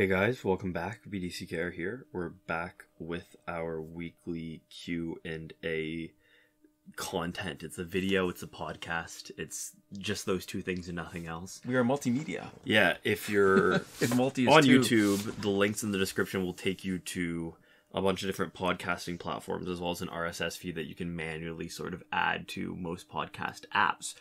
Hey guys, welcome back. BDC Care here. We're back with our weekly Q and A content. It's a video, it's a podcast, it's just those two things and nothing else. We are multimedia. Yeah, if you're if multi on YouTube, the links in the description will take you to a bunch of different podcasting platforms as well as an RSS feed that you can manually sort of add to most podcast apps.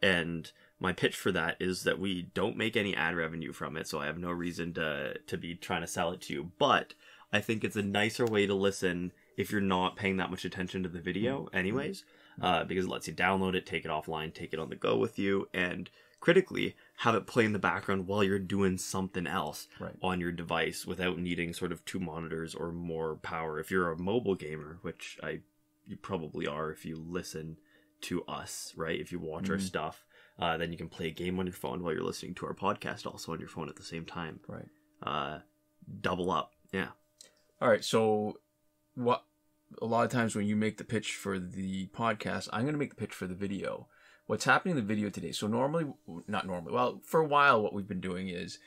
And my pitch for that is that we don't make any ad revenue from it, so I have no reason to to be trying to sell it to you. But I think it's a nicer way to listen if you're not paying that much attention to the video, mm-hmm. anyways, mm-hmm. uh, because it lets you download it, take it offline, take it on the go with you, and critically have it play in the background while you're doing something else right. on your device without needing sort of two monitors or more power. If you're a mobile gamer, which I you probably are if you listen to us, right? If you watch mm-hmm. our stuff uh, then you can play a game on your phone while you're listening to our podcast, also on your phone at the same time. Right. Uh, double up. Yeah. All right. So, what a lot of times when you make the pitch for the podcast, I'm going to make the pitch for the video. What's happening in the video today? So normally, not normally. Well, for a while, what we've been doing is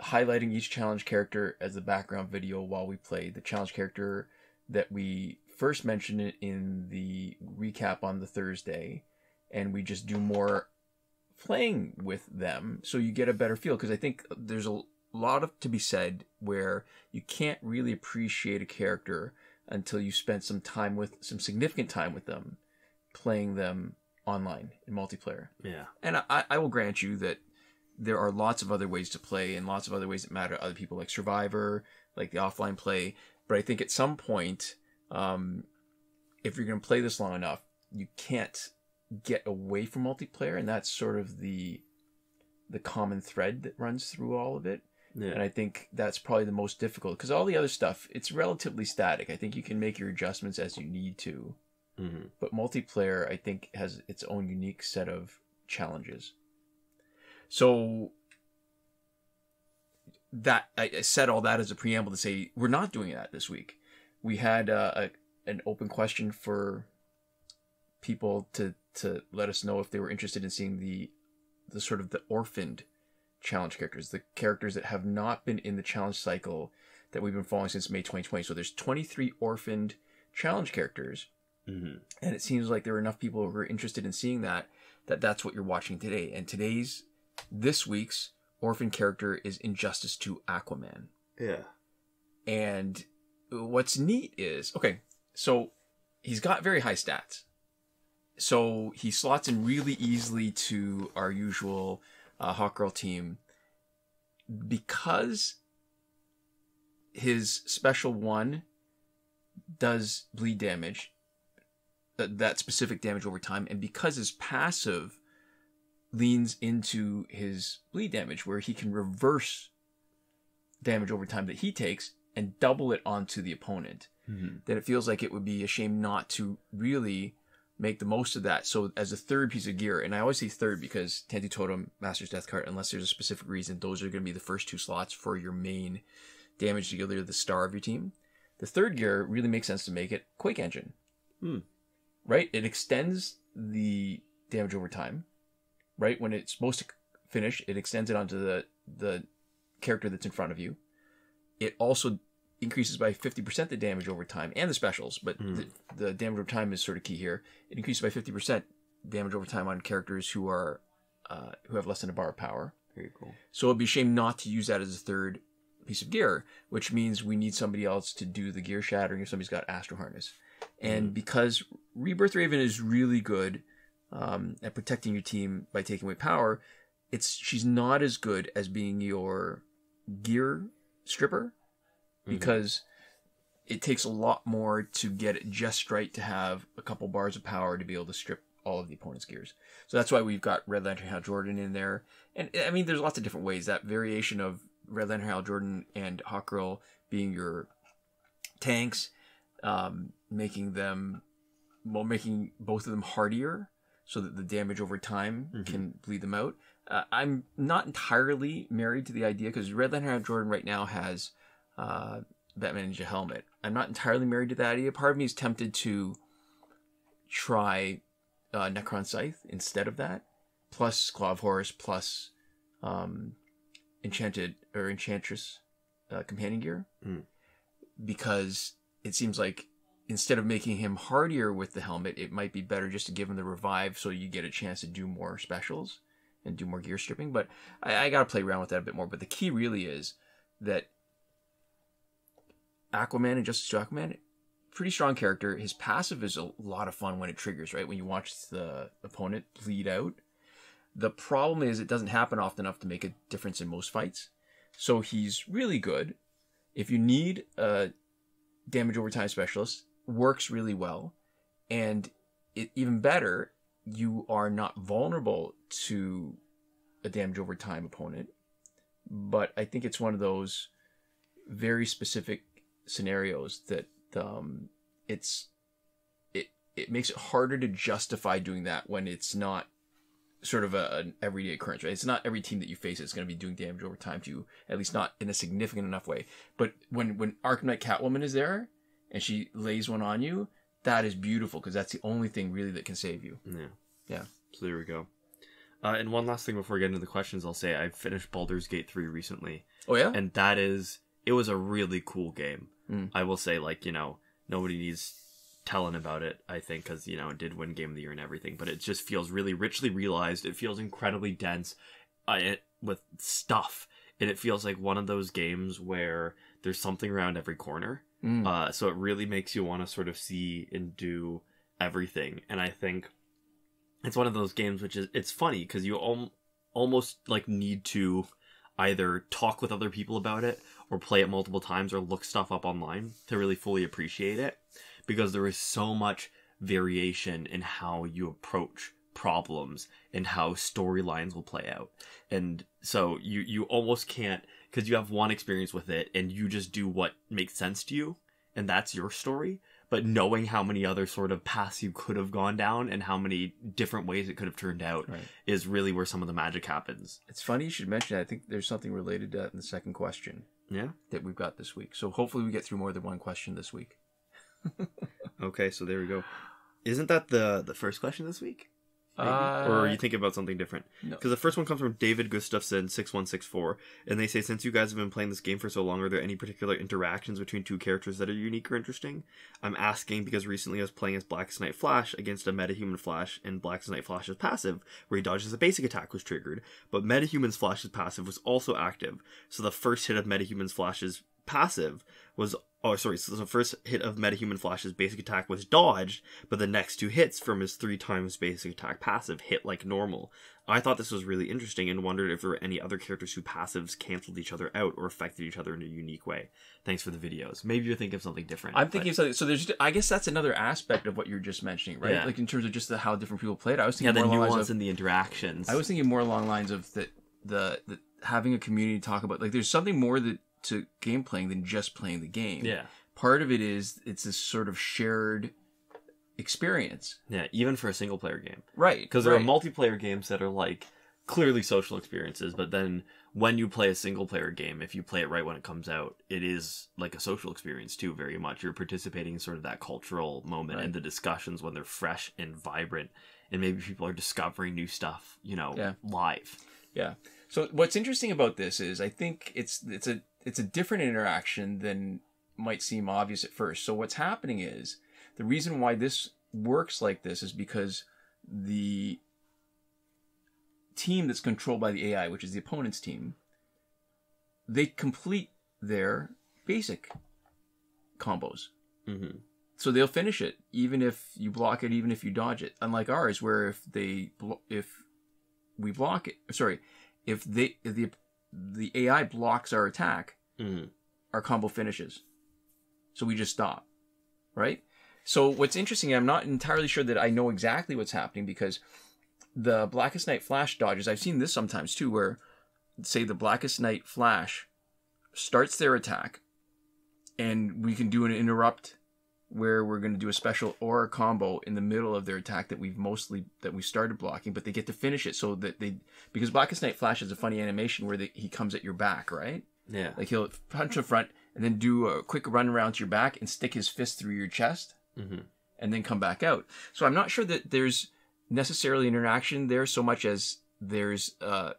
highlighting each challenge character as the background video while we play the challenge character that we first mentioned in the recap on the Thursday, and we just do more playing with them so you get a better feel because I think there's a lot of to be said where you can't really appreciate a character until you spend some time with some significant time with them playing them online in multiplayer. Yeah. And I, I will grant you that there are lots of other ways to play and lots of other ways that matter to other people, like Survivor, like the offline play. But I think at some point, um, if you're going to play this long enough, you can't get away from multiplayer, and that's sort of the the common thread that runs through all of it. Yeah. And I think that's probably the most difficult because all the other stuff it's relatively static. I think you can make your adjustments as you need to, mm-hmm. but multiplayer I think has its own unique set of challenges. So that I, said all that as a preamble to say we're not doing that this week. We had uh, a, an open question for people to to let us know if they were interested in seeing the the sort of the orphaned challenge characters, the characters that have not been in the challenge cycle that we've been following since May 2020. So there's 23 orphaned challenge characters, mm-hmm. and it seems like there are enough people who are interested in seeing that that that's what you're watching today. And today's this week's orphan character is Injustice to Aquaman. Yeah. And what's neat is okay, so he's got very high stats so he slots in really easily to our usual uh, Hawk Girl team because his special one does bleed damage, that, that specific damage over time, and because his passive leans into his bleed damage, where he can reverse damage over time that he takes and double it onto the opponent, mm-hmm. that it feels like it would be a shame not to really make the most of that. So as a third piece of gear, and I always say third because Tandy Totem, Master's Death Card, unless there's a specific reason, those are going to be the first two slots for your main damage dealer, the, the star of your team. The third gear really makes sense to make it Quake Engine. Hmm. Right? It extends the damage over time. Right? When it's supposed to finish, it extends it onto the, the character that's in front of you. It also increases by 50% the damage over time and the specials, but mm. the, the, damage over time is sort of key here. It increases by 50% damage over time on characters who are uh, who have less than a bar of power. Very cool. So it'd be a shame not to use that as a third piece of gear, which means we need somebody else to do the gear shattering if somebody's got Astro Harness. And mm. because Rebirth Raven is really good um, at protecting your team by taking away power, it's she's not as good as being your gear stripper mm-hmm. because it takes a lot more to get it just right to have a couple bars of power to be able to strip all of the opponent's gears. So that's why we've got Red Lantern Hal Jordan in there. And I mean, there's lots of different ways. That variation of Red Lantern Hal Jordan and Hawkgirl being your tanks, um, making them, well, making both of them hardier so that the damage over time mm-hmm. can bleed them out. Uh, I'm not entirely married to the idea because Red Lantern Hal Jordan right now has uh, Batman Ninja Helmet. I'm not entirely married to that idea. Part of me is tempted to try uh, Necron Scythe instead of that, plus Claw of Horus, plus um, Enchanted or Enchantress uh, companion gear, mm. because it seems like instead of making him hardier with the helmet, it might be better just to give him the revive so you get a chance to do more specials and do more gear stripping. But I, I got to play around with that a bit more. But the key really is that Aquaman and Justice to Aquaman, pretty strong character. His passive is a lot of fun when it triggers, right? When you watch the opponent bleed out. The problem is it doesn't happen often enough to make a difference in most fights. So he's really good. If you need a damage over time specialist, works really well. And it, even better, you are not vulnerable to a damage over time opponent. But I think it's one of those very specific scenarios that um, it's it it makes it harder to justify doing that when it's not sort of a, an everyday occurrence. Right? It's not every team that you face is going to be doing damage over time to you, at least not in a significant enough way. But when when Arknight Catwoman is there and she lays one on you, that is beautiful because that's the only thing really that can save you. Yeah. Yeah. So there we go. Uh, and one last thing before we get into the questions, I'll say I finished Baldur's Gate 3 recently. Oh, yeah? And that is it was a really cool game. Mm. I will say, like you know, nobody needs telling about it. I think because you know it did win Game of the Year and everything, but it just feels really richly realized. It feels incredibly dense, uh, it, with stuff, and it feels like one of those games where there's something around every corner. Mm. Uh, so it really makes you want to sort of see and do everything. And I think it's one of those games which is it's funny because you al- almost like need to either talk with other people about it or play it multiple times or look stuff up online to really fully appreciate it because there is so much variation in how you approach problems and how storylines will play out. And so you you almost can't because you have one experience with it and you just do what makes sense to you and that's your story but knowing how many other sort of paths you could have gone down and how many different ways it could have turned out right. is really where some of the magic happens. It's funny you should mention that. I think there's something related to that in the second question. Yeah. That we've got this week. So hopefully we get through more than one question this week. okay, so there we go. Isn't that the the first question this week? Uh, or are you uh, thinking about something different? Because no. the first one comes from David Gustafson six one six four, and they say since you guys have been playing this game for so long, are there any particular interactions between two characters that are unique or interesting? I'm asking because recently I was playing as Black Night Flash against a MetaHuman Flash, and Black Night Flash's passive, where he dodges a basic attack, was triggered, but MetaHuman's Flash's passive was also active. So the first hit of MetaHuman's Flash's passive was oh sorry so the first hit of metahuman flash's basic attack was dodged but the next two hits from his three times basic attack passive hit like normal i thought this was really interesting and wondered if there were any other characters who passives canceled each other out or affected each other in a unique way thanks for the videos maybe you're thinking of something different i'm thinking but... of something so there's i guess that's another aspect of what you're just mentioning right yeah. like in terms of just the, how different people played i was thinking yeah, the nuance of, and the interactions i was thinking more along lines of that the, the having a community talk about like there's something more that to game playing than just playing the game. Yeah. Part of it is it's this sort of shared experience. Yeah, even for a single player game. Right. Because there right. are multiplayer games that are like clearly social experiences, but then when you play a single player game, if you play it right when it comes out, it is like a social experience too, very much. You're participating in sort of that cultural moment right. and the discussions when they're fresh and vibrant, and maybe people are discovering new stuff, you know, yeah. live. Yeah. So what's interesting about this is I think it's it's a it's a different interaction than might seem obvious at first. So what's happening is the reason why this works like this is because the team that's controlled by the AI, which is the opponent's team, they complete their basic combos. Mm-hmm. So they'll finish it, even if you block it, even if you dodge it. Unlike ours, where if they if we block it, sorry, if they if the the AI blocks our attack, mm-hmm. our combo finishes. So we just stop, right? So what's interesting, I'm not entirely sure that I know exactly what's happening because the Blackest Night Flash dodges. I've seen this sometimes too, where say the Blackest Night Flash starts their attack, and we can do an interrupt where we're going to do a special or combo in the middle of their attack that we've mostly that we started blocking, but they get to finish it so that they because Blackest Night Flash is a funny animation where he comes at your back, right? Yeah, like he'll punch the front and then do a quick run around to your back and stick his fist through your chest, mm-hmm. and then come back out. So I'm not sure that there's necessarily interaction there so much as there's uh,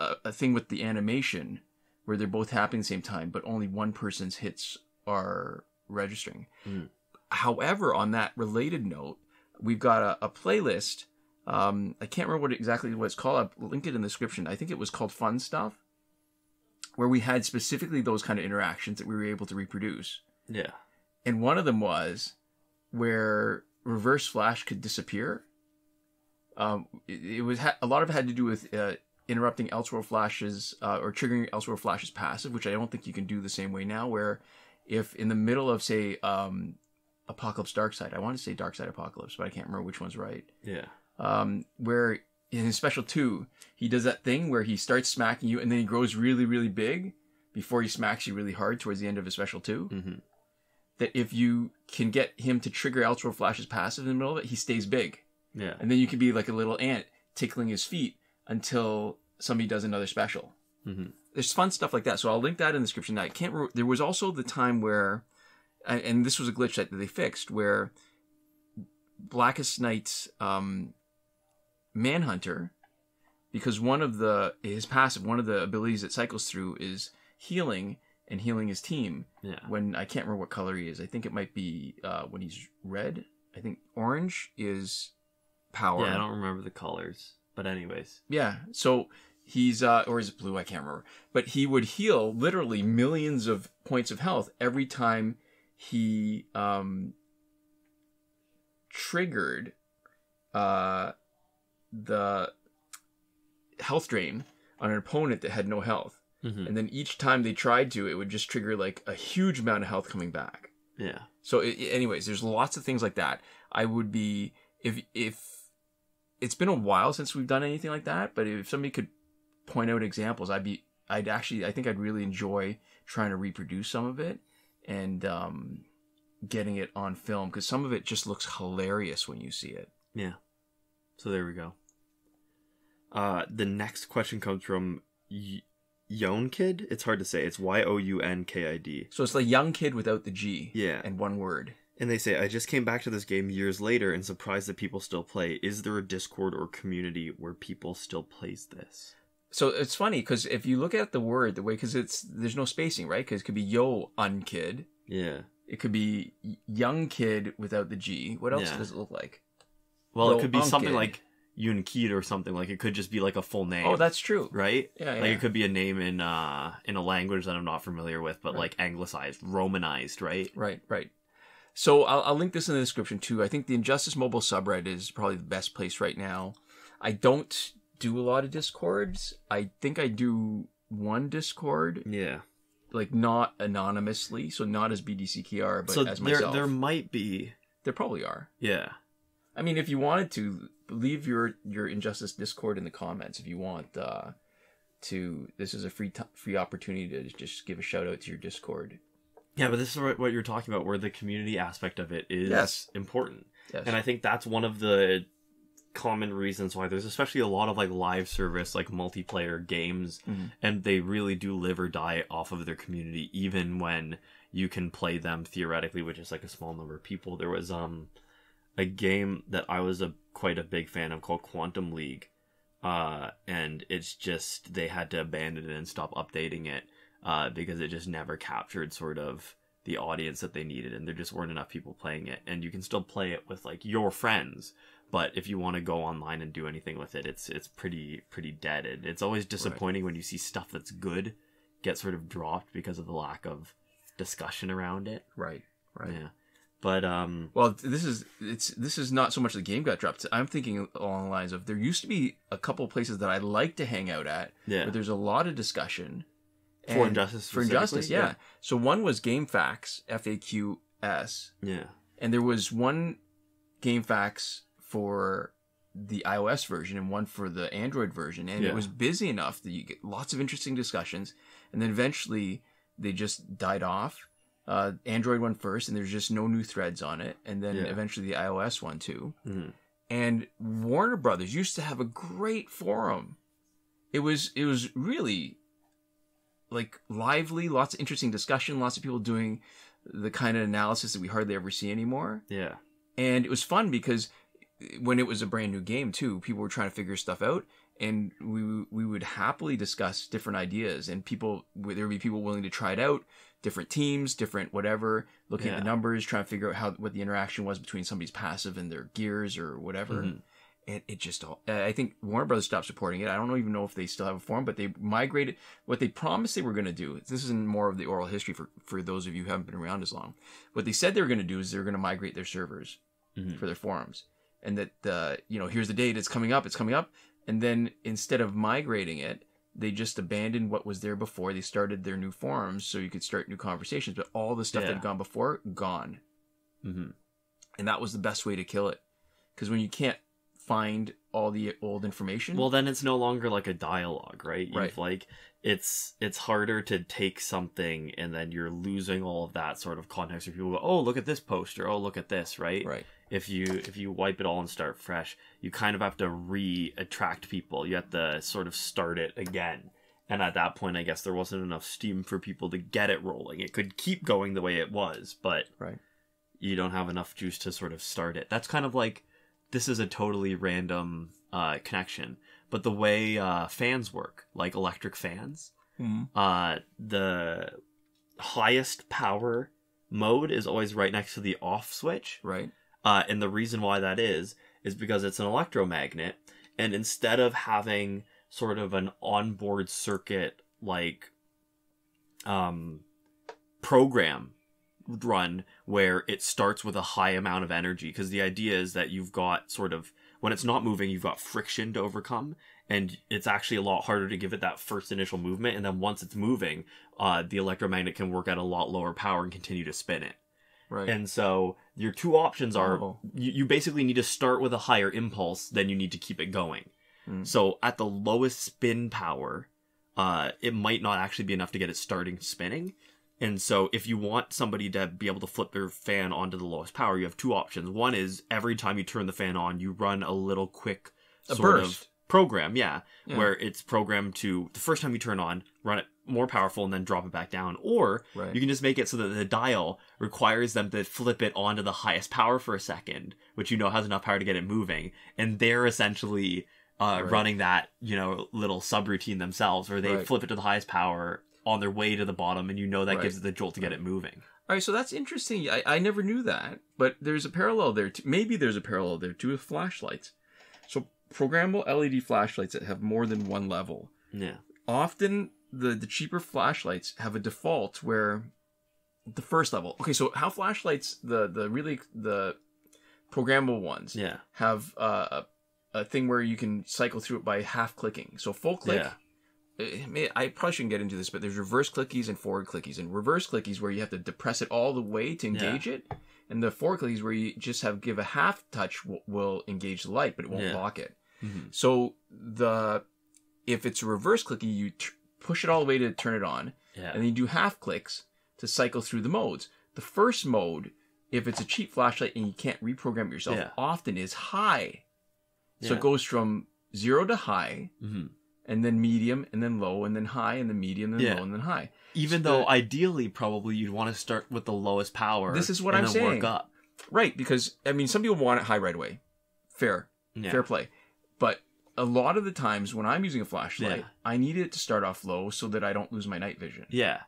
a, a thing with the animation where they're both happening at the same time, but only one person's hits are registering. Mm. However, on that related note, we've got a, a playlist. Um, I can't remember what exactly what it's called. i will link it in the description. I think it was called Fun Stuff, where we had specifically those kind of interactions that we were able to reproduce. Yeah. And one of them was where Reverse Flash could disappear. Um, it, it, was a lot of it had to do with uh, interrupting elsewhere Flash's uh, or triggering elsewhere Flash's passive, which I don't think you can do the same way now. Where if in the middle of say um, Apocalypse Dark Side, I want to say Dark Side Apocalypse, but I can't remember which one's right. Yeah. Um, where in his special two, he does that thing where he starts smacking you and then he grows really, really big before he smacks you really hard towards the end of his special 2 mm-hmm. That if you can get him to trigger Ultra Flash's passive in the middle of it, he stays big. Yeah. And then you can be like a little ant tickling his feet until somebody does another special. Mm-hmm there's fun stuff like that. So I'll link that in the description. Now, I can't. Re- there was also the time where, and this was a glitch that they fixed, where Blackest Night's um, Manhunter, because one of the his passive, one of the abilities it cycles through is healing and healing his team. Yeah. When I can't remember what color he is, I think it might be uh, when he's red. I think orange is power. Yeah, I don't remember the colors, but anyways. Yeah. So he's uh, or is it blue? I can't remember. But he would heal literally millions of points of health every time he um, triggered uh, the health drain on an opponent that had no health. Mm-hmm. And then each time they tried to, it would just trigger like a huge amount of health coming back. Yeah. So, it, anyways, there's lots of things like that. I would be if if it's been a while since we've done anything like that, but if somebody could point out examples. I'd be, I'd actually, I think I'd really enjoy trying to reproduce some of it and um, getting it on film because some of it just looks hilarious when you see it. Yeah. So there we go. Uh, the next question comes from y- Young Kid. It's hard to say. It's Y O U N K I D. So it's like Young Kid without the G. Yeah. And one word. And they say, I just came back to this game years later and surprised that people still play. Is there a Discord or community where people still plays this? so it's funny because if you look at the word the way because it's there's no spacing right because it could be yo unkid yeah it could be young kid without the g what else yeah. does it look like well yo it could be unkid. something like Yoon Kid or something like it could just be like a full name. Oh, that's true. Right? Yeah, yeah. Like it could be a name in uh in a language that I'm not familiar with, but right. like anglicized, romanized, right? Right, right. So I'll, I'll link this in the description too. I think the Injustice Mobile subreddit is probably the best place right now. I don't do a lot of discords. I think I do one discord. Yeah. Like not anonymously, so not as BDCKR, but so as there, myself. There might be. There probably are. Yeah. I mean, if you wanted to, leave your your injustice discord in the comments if you want. Uh, to this is a free t- free opportunity to just give a shout out to your Discord. Yeah, but this is what you're talking about, where the community aspect of it is yes. important. Yes. And I think that's one of the common reasons why there's especially a lot of like live service like multiplayer games mm-hmm. and they really do live or die off of their community even when you can play them theoretically which is like a small number of people there was um a game that i was a quite a big fan of called quantum league uh and it's just they had to abandon it and stop updating it uh because it just never captured sort of the audience that they needed and there just weren't enough people playing it and you can still play it with like your friends but if you want to go online and do anything with it it's it's pretty pretty dead and it's always disappointing right. when you see stuff that's good get sort of dropped because of the lack of discussion around it right right yeah but um well this is it's this is not so much the game got dropped i'm thinking along the lines of there used to be a couple places that i like to hang out at yeah but there's a lot of discussion for injustice for injustice yeah. yeah. so one was game facts f-a-q-s yeah and there was one game facts for the iOS version and one for the Android version, and yeah. it was busy enough that you get lots of interesting discussions, and then eventually they just died off. Uh, Android one first, and there's just no new threads on it, and then yeah. eventually the iOS one too. Mm-hmm. And Warner Brothers used to have a great forum. It was it was really like lively, lots of interesting discussion, lots of people doing the kind of analysis that we hardly ever see anymore. Yeah, and it was fun because when it was a brand new game too, people were trying to figure stuff out, and we we would happily discuss different ideas, and people there would be people willing to try it out, different teams, different whatever, looking yeah. at the numbers, trying to figure out how what the interaction was between somebody's passive and their gears or whatever. Mm-hmm. And it just all, I think Warner Brothers stopped supporting it. I don't even know if they still have a forum, but they migrated what they promised they were going to do. This is more of the oral history for, for those of you who haven't been around as long. What they said they were going to do is they were going to migrate their servers mm-hmm. for their forums and that uh, you know here's the date it's coming up it's coming up and then instead of migrating it they just abandoned what was there before they started their new forums so you could start new conversations but all the stuff yeah. that had gone before gone mm-hmm. and that was the best way to kill it because when you can't find all the old information well then it's no longer like a dialogue right you've right. like it's it's harder to take something and then you're losing all of that sort of context Where people go oh look at this poster oh look at this right right if you if you wipe it all and start fresh you kind of have to re-attract people you have to sort of start it again and at that point i guess there wasn't enough steam for people to get it rolling it could keep going the way it was but right you don't have enough juice to sort of start it that's kind of like this is a totally random uh, connection but the way uh, fans work, like electric fans, mm uh, the highest power mode is always right next to the off switch. Right. Uh, and the reason why that is is because it's an electromagnet, and instead of having sort of an onboard circuit like um, program run where it starts with a high amount of energy, because the idea is that you've got sort of when it's not moving, you've got friction to overcome, and it's actually a lot harder to give it that first initial movement. And then once it's moving, uh, the electromagnet can work at a lot lower power and continue to spin it. Right. And so your two options are oh. you, you basically need to start with a higher impulse, then you need to keep it going. Mm. So at the lowest spin power, uh, it might not actually be enough to get it starting spinning. And so if you want somebody to be able to flip their fan onto the lowest power, you have two options. One is every time you turn the fan on, you run a little quick a sort burst. of program, yeah, yeah, where it's programmed to the first time you turn on, run it more powerful and then drop it back down. Or right. you can just make it so that the dial requires them to flip it onto the highest power for a second, which you know has enough power to get it moving. And they're essentially uh, right. running that, you know, little subroutine themselves where they right. flip it to the highest power on their way to the bottom, and you know that right. gives it the jolt to get it moving. All right, so that's interesting. I, I never knew that, but there's a parallel there. To, maybe there's a parallel there to with flashlights. So programmable LED flashlights that have more than one level. Yeah. Often the the cheaper flashlights have a default where the first level. Okay, so how flashlights the the really the programmable ones yeah. have uh, a, a thing where you can cycle through it by half clicking. So full click. Yeah I probably shouldn't get into this, but there's reverse clickies and forward clickies. And reverse clickies where you have to depress it all the way to engage yeah. it, and the forward clickies where you just have give a half touch will, will engage the light, but it won't yeah. lock it. Mm-hmm. So the if it's a reverse clicky, you t- push it all the way to turn it on, yeah. and then you do half clicks to cycle through the modes. The first mode, if it's a cheap flashlight and you can't reprogram yourself, often is high. So it goes from zero to high. Mm-hmm and then medium and then low and then high and then medium and then yeah. low and then high. Even so though the, ideally probably you'd want to start with the lowest power. This is what I'm saying. Right, because I mean some people want it high right away. Fair. Yeah. Fair play. But a lot of the times when I'm using a flashlight, yeah. I need it to start off low so that I don't lose my night vision. Yeah.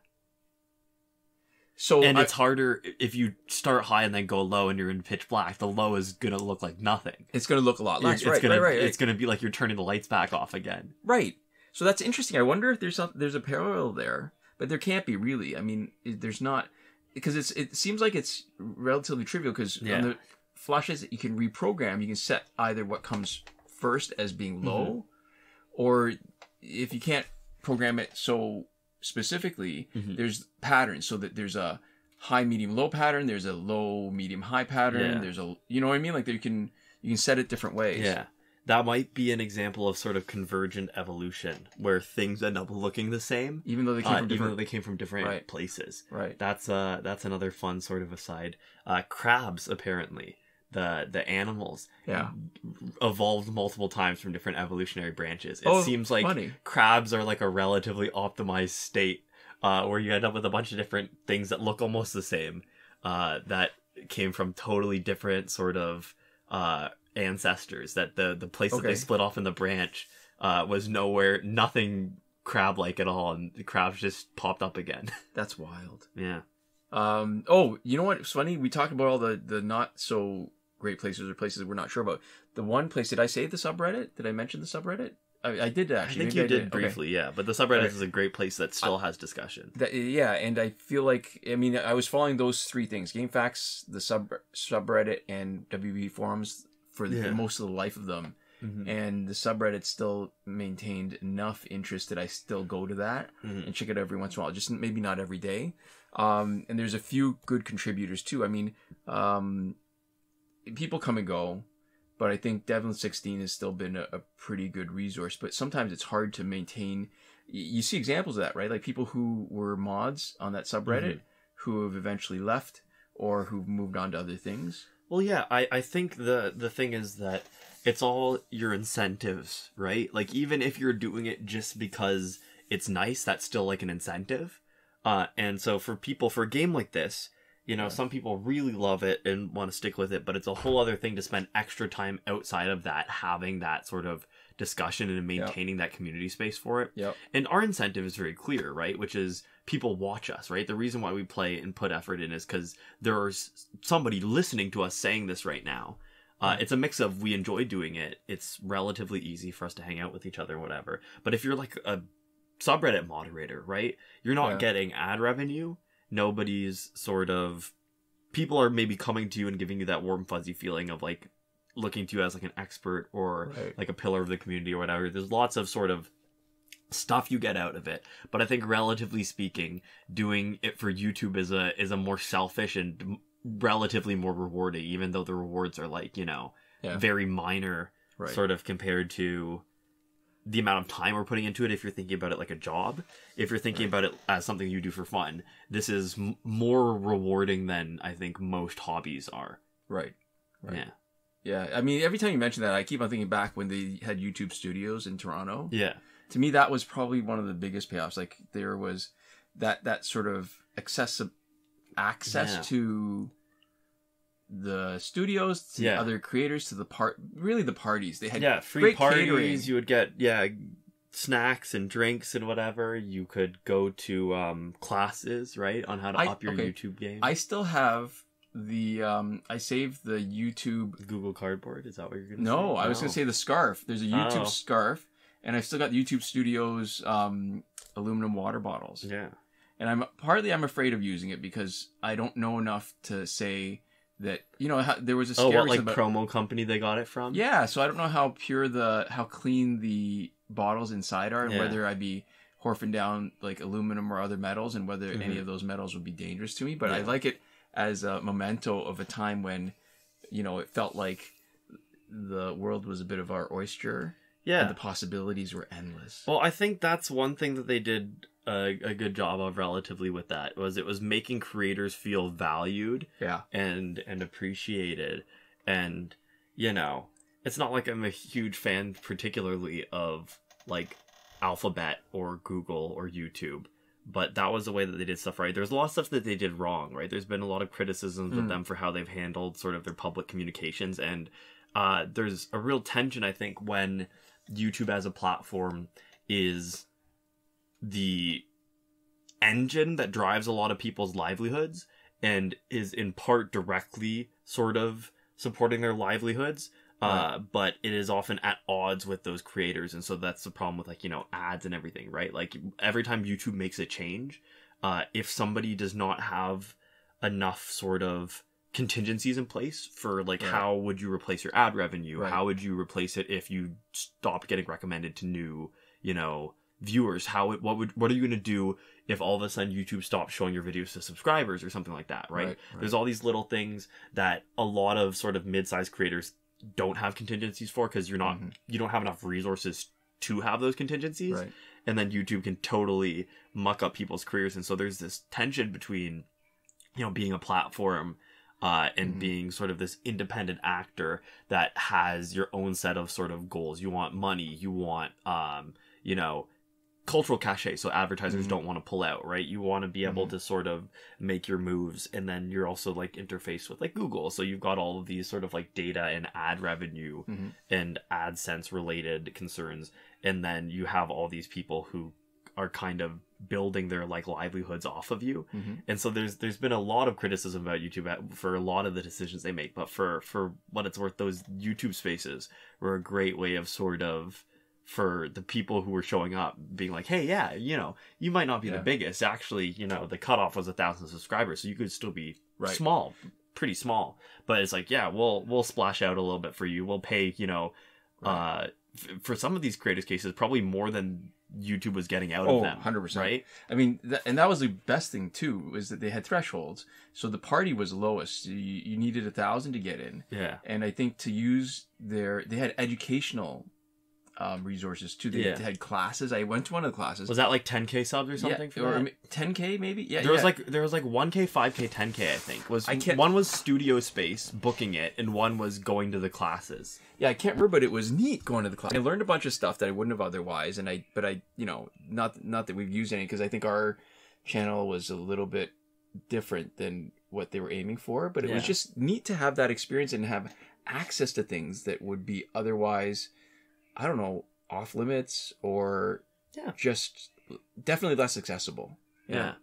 So and I, it's harder if you start high and then go low and you're in pitch black. The low is gonna look like nothing. It's gonna look a lot less. It's, right, it's gonna, right, right, right. It's gonna be like you're turning the lights back off again. Right. So that's interesting. I wonder if there's some, there's a parallel there, but there can't be really. I mean, there's not because it's it seems like it's relatively trivial because yeah. on the flashes you can reprogram, you can set either what comes first as being low, mm-hmm. or if you can't program it so specifically, mm-hmm. there's patterns so that there's a high, medium, low pattern. There's a low, medium, high pattern. Yeah. There's a, you know what I mean? Like you can, you can set it different ways. Yeah. That might be an example of sort of convergent evolution where things end up looking the same, even though they came uh, from different, even though they came from different right. places. Right. That's uh that's another fun sort of aside. Uh, crabs apparently the the animals yeah. evolved multiple times from different evolutionary branches. It oh, seems like funny. crabs are like a relatively optimized state uh, where you end up with a bunch of different things that look almost the same uh, that came from totally different sort of uh, ancestors. That the the place okay. that they split off in the branch uh, was nowhere nothing crab like at all, and the crabs just popped up again. That's wild. Yeah. Um, oh, you know what? funny. We talked about all the the not so great places or places we're not sure about. The one place did I say the subreddit? Did I mention the subreddit? I, I did actually. I think Maybe you I did, did, briefly, okay. yeah. But the subreddit okay. is a great place that still I, has discussion. That, yeah, and I feel like I mean I was following those three things: game facts, the sub subreddit, and WB forums for the, yeah. most of the life of them. Mm-hmm. And the subreddit still maintained enough interest that I still go to that mm-hmm. and check it every once in a while. Just maybe not every day. Um, and there's a few good contributors too. I mean, um, people come and go, but I think Devlin 16 has still been a, a pretty good resource. But sometimes it's hard to maintain. You see examples of that, right? Like people who were mods on that subreddit mm-hmm. who have eventually left or who've moved on to other things. Well, yeah, I, I think the the thing is that it's all your incentives, right? Like even if you're doing it just because it's nice, that's still like an incentive. Uh, and so for people for a game like this, you know some people really love it and want to stick with it but it's a whole other thing to spend extra time outside of that having that sort of discussion and maintaining yep. that community space for it yep. and our incentive is very clear right which is people watch us right the reason why we play and put effort in is because there's somebody listening to us saying this right now uh, mm-hmm. it's a mix of we enjoy doing it it's relatively easy for us to hang out with each other whatever but if you're like a subreddit moderator right you're not yeah. getting ad revenue nobody's sort of people are maybe coming to you and giving you that warm fuzzy feeling of like looking to you as like an expert or right. like a pillar of the community or whatever there's lots of sort of stuff you get out of it but i think relatively speaking doing it for youtube is a is a more selfish and relatively more rewarding even though the rewards are like you know yeah. very minor right. sort of compared to the amount of time we're putting into it if you're thinking about it like a job if you're thinking right. about it as something you do for fun this is m- more rewarding than i think most hobbies are right right yeah yeah i mean every time you mention that i keep on thinking back when they had youtube studios in toronto yeah to me that was probably one of the biggest payoffs like there was that that sort of access access yeah. to the studios to yeah. other creators to the part really the parties they had yeah free parties catering. you would get yeah snacks and drinks and whatever you could go to um, classes right on how to I, up your okay. youtube game i still have the um i saved the youtube google cardboard is that what you're gonna no, i was gonna oh. say the scarf there's a oh. youtube oh. scarf and i've still got youtube studios um aluminum water bottles yeah and i'm partly i'm afraid of using it because i don't know enough to say that you know how, there was a oh what like about, promo company they got it from. Yeah, so I don't know how pure the how clean the bottles inside are, and yeah. whether I'd be horfing down like aluminum or other metals, and whether mm-hmm. any of those metals would be dangerous to me. But yeah. I like it as a memento of a time when you know it felt like the world was a bit of our oyster. Yeah, and the possibilities were endless. Well, I think that's one thing that they did a, a good job of relatively with that was it was making creators feel valued yeah and and appreciated and you know it's not like i'm a huge fan particularly of like alphabet or google or youtube but that was the way that they did stuff right. There's a lot of stuff that they did wrong, right? There's been a lot of criticisms mm. of them for how they've handled sort of their public communications, and uh, there's a real tension I think when YouTube as a platform is the engine that drives a lot of people's livelihoods and is in part directly sort of supporting their livelihoods uh, right. but it is often at odds with those creators and so that's the problem with like you know ads and everything right like every time youtube makes a change uh, if somebody does not have enough sort of contingencies in place for like right. how would you replace your ad revenue right. how would you replace it if you stopped getting recommended to new you know viewers how it what would what are you going to do if all of a sudden YouTube stops showing your videos to subscribers or something like that, right? right, right. There's all these little things that a lot of sort of mid-sized creators don't have contingencies for because you're not mm-hmm. you don't have enough resources to have those contingencies. Right. And then YouTube can totally muck up people's careers and so there's this tension between you know being a platform uh, and mm-hmm. being sort of this independent actor that has your own set of sort of goals. You want money, you want um, you know cultural cachet so advertisers mm-hmm. don't want to pull out right you want to be able mm-hmm. to sort of make your moves and then you're also like interfaced with like google so you've got all of these sort of like data and ad revenue mm-hmm. and adsense related concerns and then you have all these people who are kind of building their like livelihoods off of you mm-hmm. and so there's there's been a lot of criticism about youtube for a lot of the decisions they make but for for what it's worth those youtube spaces were a great way of sort of for the people who were showing up being like, hey, yeah, you know, you might not be yeah. the biggest. Actually, you know, the cutoff was a thousand subscribers, so you could still be right. small, pretty small. But it's like, yeah, we'll we'll splash out a little bit for you. We'll pay, you know, right. uh, f- for some of these creators' cases, probably more than YouTube was getting out oh, of them. 100%. Right? I mean, th- and that was the best thing too, is that they had thresholds. So the party was lowest. You, you needed a thousand to get in. Yeah. And I think to use their, they had educational um, resources too. They yeah. had classes. I went to one of the classes. Was that like 10k subs or something? Yeah, or that? 10k maybe. Yeah. There yeah. was like there was like 1k, 5k, 10k. I think was I can't, one was studio space booking it, and one was going to the classes. Yeah, I can't remember, but it was neat going to the class. I learned a bunch of stuff that I wouldn't have otherwise, and I but I you know not not that we've used any because I think our channel was a little bit different than what they were aiming for, but it yeah. was just neat to have that experience and have access to things that would be otherwise I don't know, off limits or yeah. just definitely less accessible. Yeah. yeah.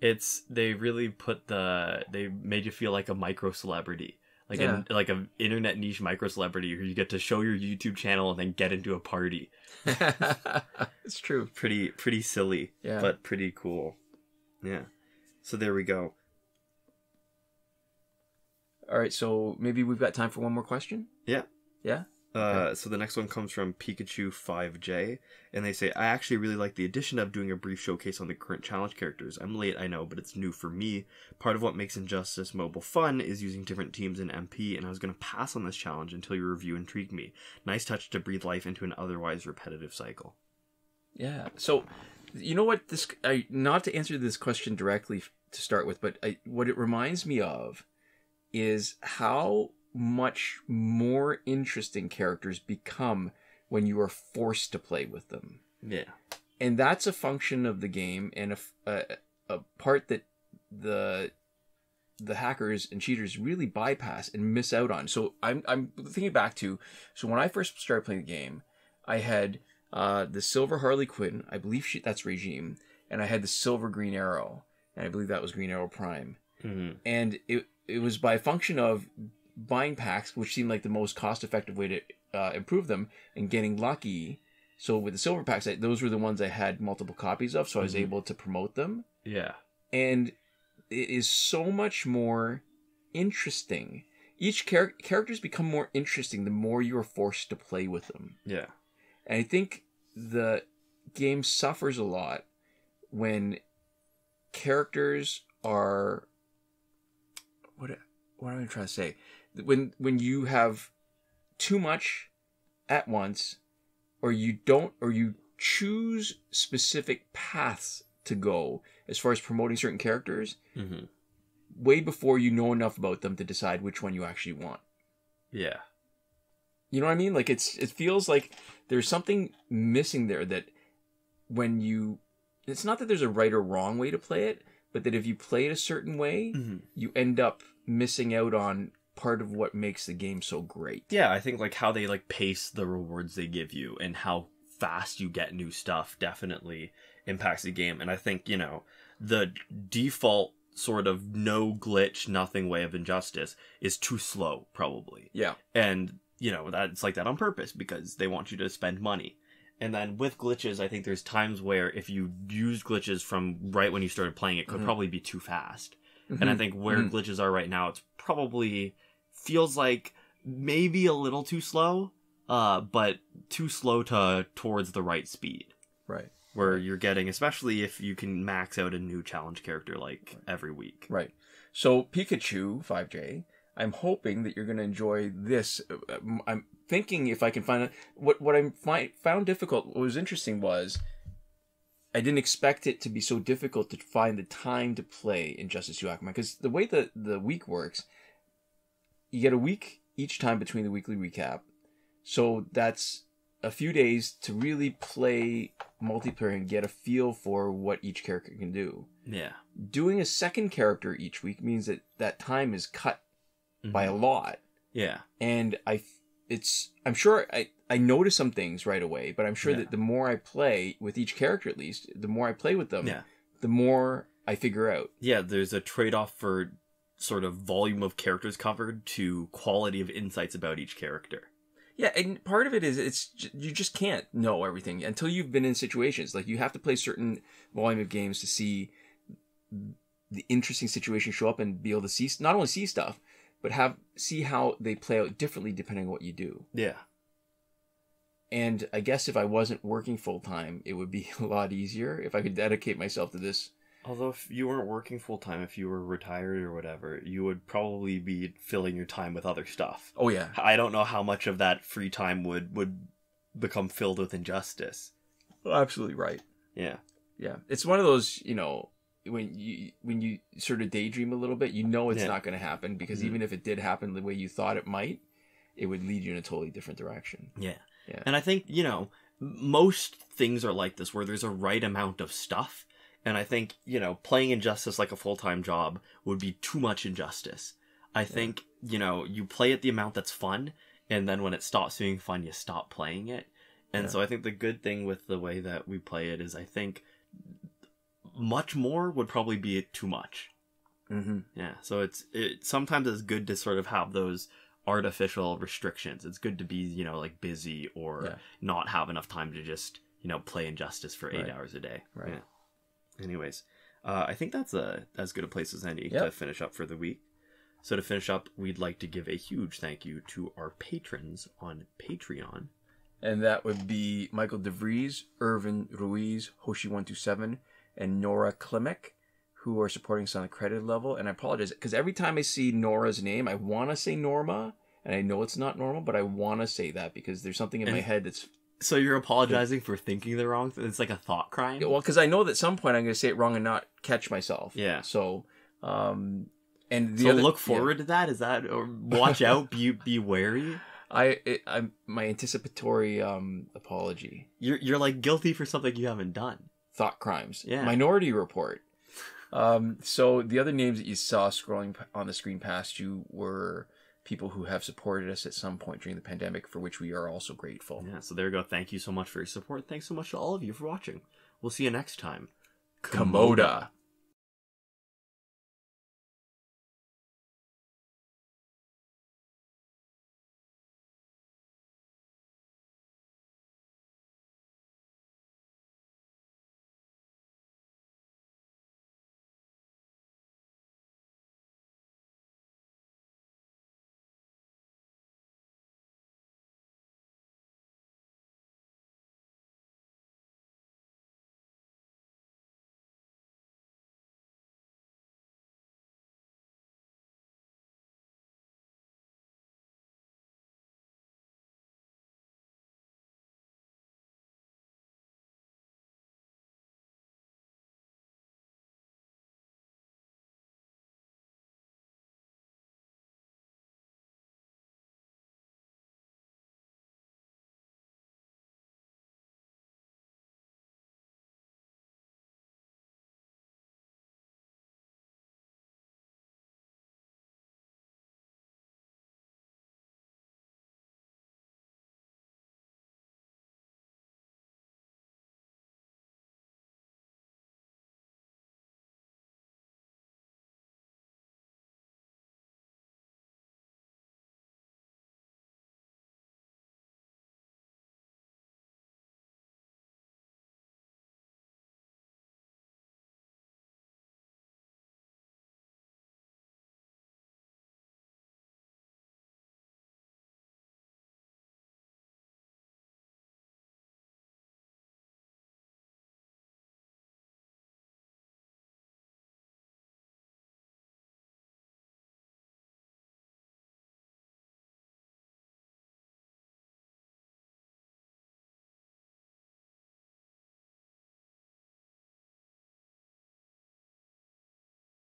It's they really put the they made you feel like a micro celebrity. Like yeah. like a internet niche micro celebrity who you get to show your YouTube channel and then get into a party. it's true. Pretty pretty silly, yeah. but pretty cool. Yeah. So there we go. All right, so maybe we've got time for one more question? Yeah. Yeah. Uh, so the next one comes from Pikachu 5J, and they say, I actually really like the addition of doing a brief showcase on the current challenge characters. I'm late, I know, but it's new for me. Part of what makes Injustice Mobile fun is using different teams in MP, and I was going to pass on this challenge until your review intrigued me. Nice touch to breathe life into an otherwise repetitive cycle. Yeah. So, you know what? This I, not to answer this question directly to start with, but I, what it reminds me of is how much more interesting characters become when you are forced to play with them. Yeah. And that's a function of the game and a, a, a part that the the hackers and cheaters really bypass and miss out on. So I'm, I'm thinking back to so when I first started playing the game, I had uh, the silver Harley Quinn, I believe she, that's Regime, and I had the silver Green Arrow, and I believe that was Green Arrow Prime. Mm-hmm. And it it was by function of buying packs, which seemed like the most cost effective way to uh, improve them, and getting lucky. So with the silver packs, I, those were the ones I had multiple copies of, so mm-hmm. I was mm-hmm. able to promote them. Yeah. And it is so much more interesting. Each char- characters become more interesting the more you are forced to play with them. Yeah. And I think the game suffers a lot when characters are what what am I trying to say? When when you have too much at once, or you don't, or you choose specific paths to go as far as promoting certain characters, mm-hmm. way before you know enough about them to decide which one you actually want. Yeah. You know what I mean? Like it's it feels like there's something missing there that when you it's not that there's a right or wrong way to play it, but that if you play it a certain way, mm-hmm. you end up missing out on part of what makes the game so great. Yeah, I think like how they like pace the rewards they give you and how fast you get new stuff definitely impacts the game. And I think, you know, the default sort of no glitch, nothing way of injustice is too slow, probably. Yeah. And, you know, that's like that on purpose because they want you to spend money. And then with glitches, I think there's times where if you use glitches from right when you started playing, it could mm-hmm. probably be too fast. Mm-hmm. And I mm-hmm. think where mm-hmm. glitches are right now, it's probably feels like maybe a little too slow, uh, but too slow to towards the right speed. Right. Where you're getting, especially if you can max out a new challenge character like right. every week. Right. So Pikachu 5J I'm hoping that you're going to enjoy this. Uh, I'm thinking if I can find it. What, what I find, found difficult, what was interesting was I didn't expect it to be so difficult to find the time to play Injustice Aquaman because the way the, the week works, you get a week each time between the weekly recap. So that's a few days to really play multiplayer and get a feel for what each character can do. Yeah. Doing a second character each week means that that time is cut mm-hmm. by a mm-hmm. lot. Yeah. And I, it's, I'm sure I, I notice some things right away, but I'm sure yeah. that the more I play with each character, at least, the more I play with them, yeah. the more I figure out. Yeah, there's a trade off for sort of volume of characters covered to quality of insights about each character. Yeah, and part of it is it's you just can't know everything until you've been in situations. Like you have to play certain volume of games to see the interesting situations show up and be able to see not only see stuff but have see how they play out differently depending on what you do. Yeah. And I guess if I wasn't working full time, it would be a lot easier if I could dedicate myself to this. Although if you weren't working full time, if you were retired or whatever, you would probably be filling your time with other stuff. Oh yeah. I don't know how much of that free time would would become filled with injustice. Absolutely right. Yeah. Yeah. It's one of those, you know, when you when you sort of daydream a little bit, you know it's yeah. not going to happen because mm-hmm. even if it did happen the way you thought it might, it would lead you in a totally different direction. Yeah. Yeah. And I think, you know, most things are like this where there's a right amount of stuff and I think, you know, playing injustice like a full-time job would be too much injustice. I yeah. think, you know, you play it the amount that's fun and then when it stops being fun, you stop playing it. And yeah. so I think the good thing with the way that we play it is I think much more would probably be too much. Mm-hmm. Yeah, so it's it sometimes it's good to sort of have those artificial restrictions. It's good to be you know like busy or yeah. not have enough time to just you know play Injustice for eight right. hours a day. Right. Yeah. Anyways, uh, I think that's a as good a place as any yep. to finish up for the week. So to finish up, we'd like to give a huge thank you to our patrons on Patreon. And that would be Michael DeVries, Irvin Ruiz, Hoshi127, and Nora Klimek, who are supporting us on the credit level. And I apologize because every time I see Nora's name, I want to say Norma, and I know it's not normal, but I want to say that because there's something in and my head that's. So you're apologizing for thinking the wrong thing. It's like a thought crime. Well, because I know that at some point I'm going to say it wrong and not catch myself. Yeah. So, um, and the so other, look forward yeah. to that. Is that or watch out, be be wary. I, it, I'm my anticipatory um apology. You're you're like guilty for something you haven't done. Thought Crimes, yeah. Minority Report. Um, so the other names that you saw scrolling on the screen past you were people who have supported us at some point during the pandemic, for which we are also grateful. Yeah, so there we go. Thank you so much for your support. Thanks so much to all of you for watching. We'll see you next time. Komoda. Komoda.